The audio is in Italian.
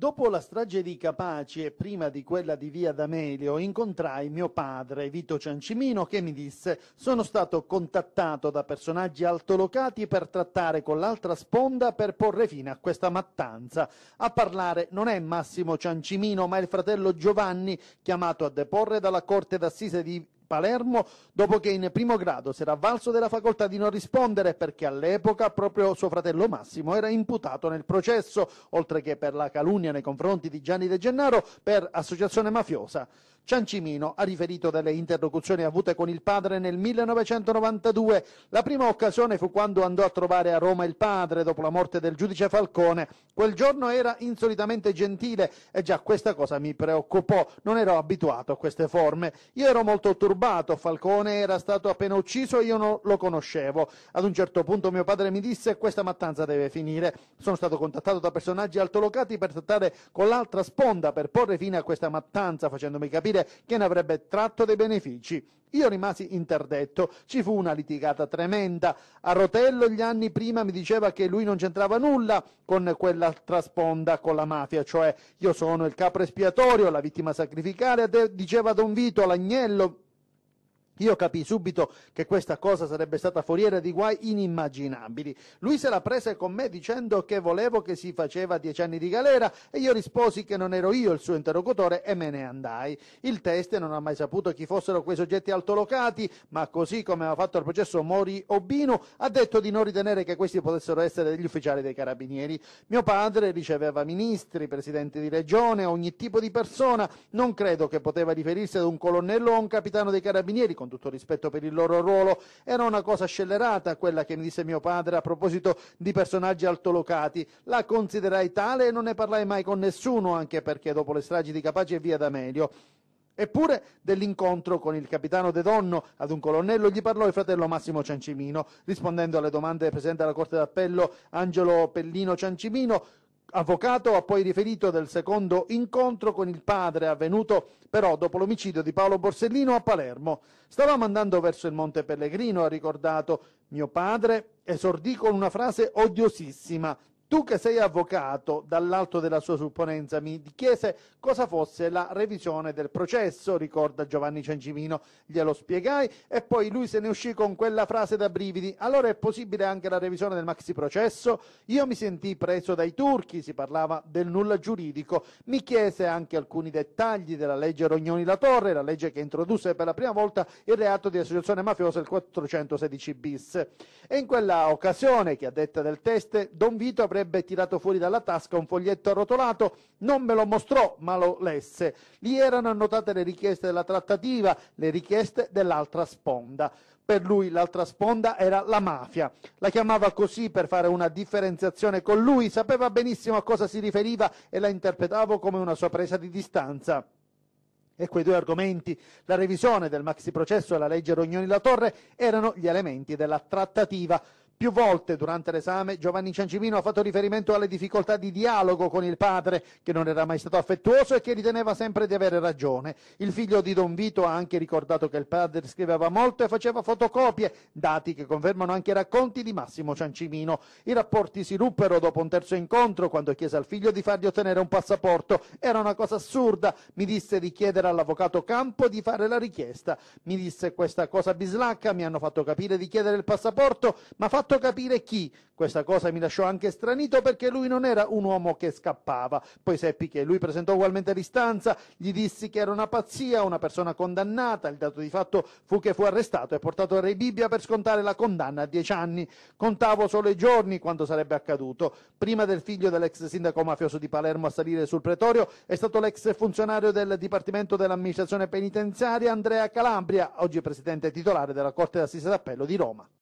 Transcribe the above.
Dopo la strage di Capaci e prima di quella di Via D'Amelio, incontrai mio padre, Vito Ciancimino, che mi disse «Sono stato contattato da personaggi altolocati per trattare con l'altra sponda per porre fine a questa mattanza. A parlare non è Massimo Ciancimino, ma il fratello Giovanni, chiamato a deporre dalla corte d'assise di Palermo dopo che in primo grado si era valso della facoltà di non rispondere perché all'epoca proprio suo fratello Massimo era imputato nel processo, oltre che per la calunnia nei confronti di Gianni De Gennaro per associazione mafiosa. Ciancimino ha riferito delle interlocuzioni avute con il padre nel 1992. La prima occasione fu quando andò a trovare a Roma il padre dopo la morte del giudice Falcone. Quel giorno era insolitamente gentile e già questa cosa mi preoccupò. Non ero abituato a queste forme. Io ero molto turbato. Falcone era stato appena ucciso e io non lo conoscevo. Ad un certo punto mio padre mi disse questa mattanza deve finire. Sono stato contattato da personaggi altolocati per trattare con l'altra sponda per porre fine a questa mattanza facendomi capire capire che ne avrebbe tratto dei benefici. Io rimasi interdetto, ci fu una litigata tremenda. A Rotello gli anni prima mi diceva che lui non c'entrava nulla con quella trasponda con la mafia, cioè io sono il capo espiatorio, la vittima sacrificale, diceva Don Vito, l'agnello, io capii subito che questa cosa sarebbe stata foriera di guai inimmaginabili. Lui se la prese con me dicendo che volevo che si faceva dieci anni di galera e io risposi che non ero io il suo interlocutore e me ne andai. Il teste non ha mai saputo chi fossero quei soggetti altolocati, ma così come aveva fatto il processo Mori Obino, ha detto di non ritenere che questi potessero essere degli ufficiali dei carabinieri. Mio padre riceveva ministri, presidenti di regione, ogni tipo di persona. Non credo che poteva riferirsi ad un colonnello o a un capitano dei carabinieri tutto rispetto per il loro ruolo, era una cosa scellerata quella che mi disse mio padre a proposito di personaggi altolocati. La considerai tale e non ne parlai mai con nessuno, anche perché dopo le stragi di Capace e via D'Amelio. Eppure dell'incontro con il capitano De Donno ad un colonnello gli parlò il fratello Massimo Ciancimino, rispondendo alle domande del presidente della Corte d'Appello Angelo Pellino Ciancimino, avvocato ha poi riferito del secondo incontro con il padre avvenuto però dopo l'omicidio di Paolo Borsellino a Palermo. Stavamo andando verso il Monte Pellegrino, ha ricordato. Mio padre esordì con una frase odiosissima. Tu che sei avvocato, dall'alto della sua supponenza mi chiese cosa fosse la revisione del processo, ricorda Giovanni Ciancimino, glielo spiegai e poi lui se ne uscì con quella frase da brividi. Allora è possibile anche la revisione del maxi processo? Io mi sentì preso dai turchi, si parlava del nulla giuridico, mi chiese anche alcuni dettagli della legge Rognoni La Torre, la legge che introdusse per la prima volta il reato di associazione mafiosa il 416 bis. E in quella occasione, che a detta del test, Don Vito avrebbe avrebbe tirato fuori dalla tasca un foglietto arrotolato, non me lo mostrò, ma lo lesse. Lì erano annotate le richieste della trattativa, le richieste dell'altra sponda. Per lui l'altra sponda era la mafia. La chiamava così per fare una differenziazione con lui, sapeva benissimo a cosa si riferiva e la interpretavo come una sua presa di distanza e quei due argomenti, la revisione del maxi processo e la legge Rognoni-La Torre, erano gli elementi della trattativa. Più volte durante l'esame Giovanni Ciancimino ha fatto riferimento alle difficoltà di dialogo con il padre, che non era mai stato affettuoso e che riteneva sempre di avere ragione. Il figlio di Don Vito ha anche ricordato che il padre scriveva molto e faceva fotocopie, dati che confermano anche i racconti di Massimo Ciancimino. I rapporti si ruppero dopo un terzo incontro, quando chiese al figlio di fargli ottenere un passaporto. Era una cosa assurda. Mi disse di chiedere all'avvocato Campo di fare la richiesta. Mi disse questa cosa bislacca, mi hanno fatto capire di chiedere il passaporto, ma fatto fatto capire chi. Questa cosa mi lasciò anche stranito perché lui non era un uomo che scappava. Poi seppi che lui presentò ugualmente l'istanza, gli dissi che era una pazzia, una persona condannata. Il dato di fatto fu che fu arrestato e portato a Re Bibbia per scontare la condanna a dieci anni. Contavo solo i giorni quando sarebbe accaduto. Prima del figlio dell'ex sindaco mafioso di Palermo a salire sul pretorio è stato l'ex funzionario del Dipartimento dell'Amministrazione Penitenziaria Andrea Calabria, oggi presidente titolare della Corte d'Assise d'Appello di Roma.